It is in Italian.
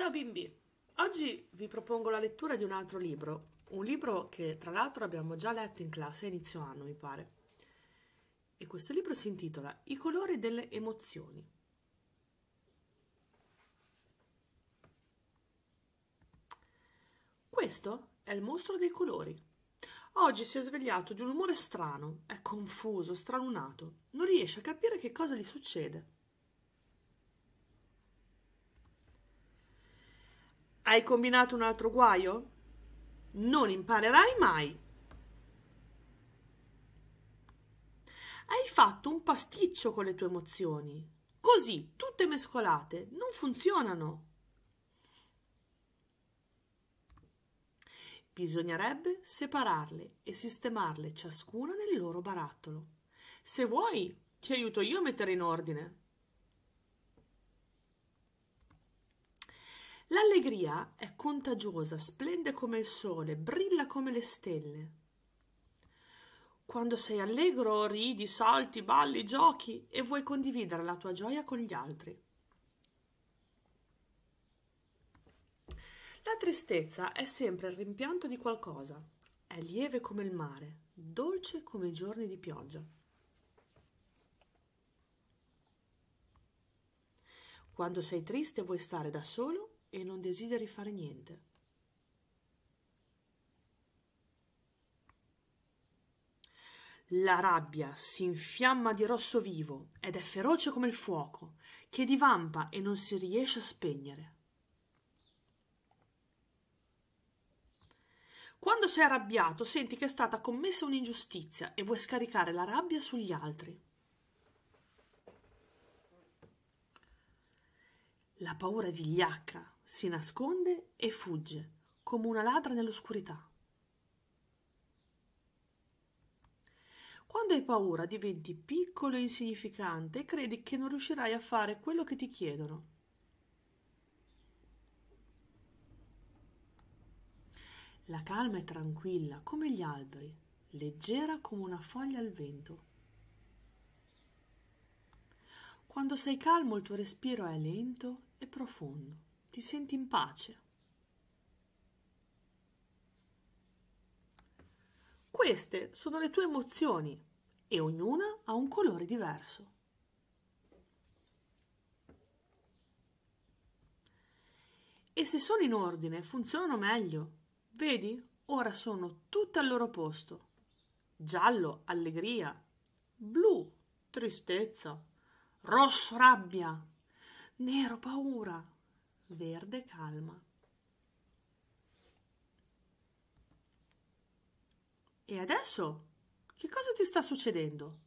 Ciao bimbi! Oggi vi propongo la lettura di un altro libro, un libro che tra l'altro abbiamo già letto in classe a inizio anno, mi pare. E questo libro si intitola I colori delle emozioni. Questo è il mostro dei colori. Oggi si è svegliato di un umore strano, è confuso, stralunato, non riesce a capire che cosa gli succede. Hai combinato un altro guaio? Non imparerai mai. Hai fatto un pasticcio con le tue emozioni. Così, tutte mescolate, non funzionano. Bisognerebbe separarle e sistemarle ciascuna nel loro barattolo. Se vuoi, ti aiuto io a mettere in ordine. L'allegria è contagiosa, splende come il sole, brilla come le stelle. Quando sei allegro, ridi, salti, balli, giochi e vuoi condividere la tua gioia con gli altri. La tristezza è sempre il rimpianto di qualcosa. È lieve come il mare, dolce come i giorni di pioggia. Quando sei triste vuoi stare da solo e non desideri fare niente. La rabbia si infiamma di rosso vivo ed è feroce come il fuoco, che divampa e non si riesce a spegnere. Quando sei arrabbiato senti che è stata commessa un'ingiustizia e vuoi scaricare la rabbia sugli altri. La paura vigliacca si nasconde e fugge come una ladra nell'oscurità. Quando hai paura diventi piccolo e insignificante e credi che non riuscirai a fare quello che ti chiedono. La calma è tranquilla come gli alberi, leggera come una foglia al vento. Quando sei calmo il tuo respiro è lento e profondo ti senti in pace. Queste sono le tue emozioni e ognuna ha un colore diverso. E se sono in ordine funzionano meglio. Vedi, ora sono tutte al loro posto. Giallo, allegria. Blu, tristezza. Rosso, rabbia. Nero, paura verde calma e adesso che cosa ti sta succedendo